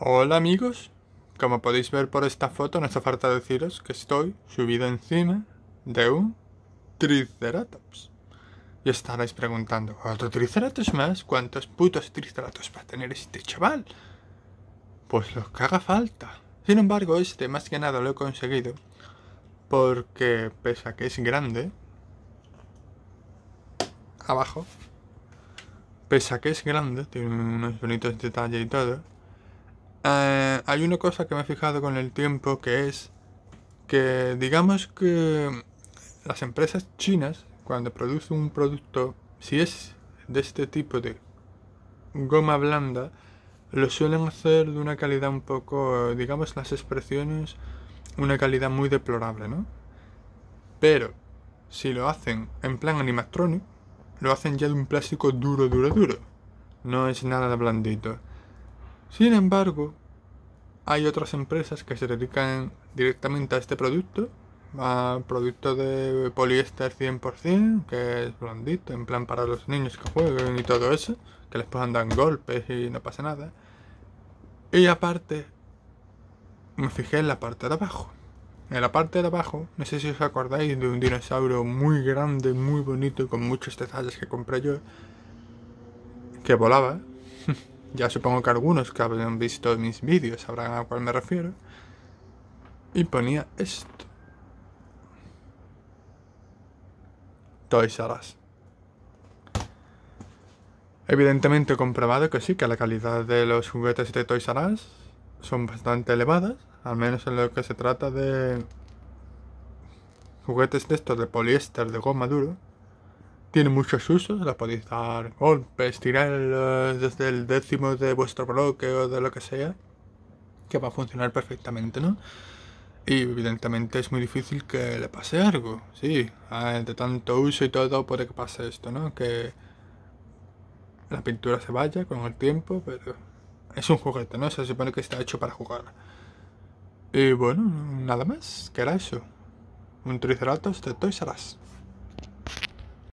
Hola amigos, como podéis ver por esta foto no hace falta deciros que estoy subido encima de un Triceratops. Y estaréis preguntando, ¿otro Triceratops más? ¿Cuántos putos Triceratops va a tener este chaval? Pues lo que haga falta. Sin embargo, este más que nada lo he conseguido porque pese a que es grande, abajo, pese a que es grande, tiene unos bonitos detalles y todo, eh, hay una cosa que me he fijado con el tiempo que es que digamos que las empresas chinas cuando producen un producto, si es de este tipo de goma blanda, lo suelen hacer de una calidad un poco, digamos las expresiones, una calidad muy deplorable, ¿no? Pero si lo hacen en plan animatronic, lo hacen ya de un plástico duro, duro, duro. No es nada blandito. Sin embargo, hay otras empresas que se dedican directamente a este producto, a producto de poliéster 100%, que es blandito, en plan para los niños que jueguen y todo eso, que les puedan dar golpes y no pasa nada. Y aparte, me fijé en la parte de abajo. En la parte de abajo, no sé si os acordáis de un dinosaurio muy grande, muy bonito, con muchos detalles que compré yo, que volaba. Ya supongo que algunos que habrán visto mis vídeos sabrán a cuál me refiero. Y ponía esto. Toys R Evidentemente he comprobado que sí, que la calidad de los juguetes de Toys R son bastante elevadas, al menos en lo que se trata de juguetes de estos de poliéster de goma duro, tiene muchos usos, la podéis dar golpes, tirar desde el décimo de vuestro bloque o de lo que sea, que va a funcionar perfectamente, ¿no? Y evidentemente es muy difícil que le pase algo, sí. Ah, de tanto uso y todo puede que pase esto, ¿no? Que la pintura se vaya con el tiempo, pero es un juguete, ¿no? Se supone que está hecho para jugar. Y bueno, nada más, que era eso. Un Triceratops de Toys R Us.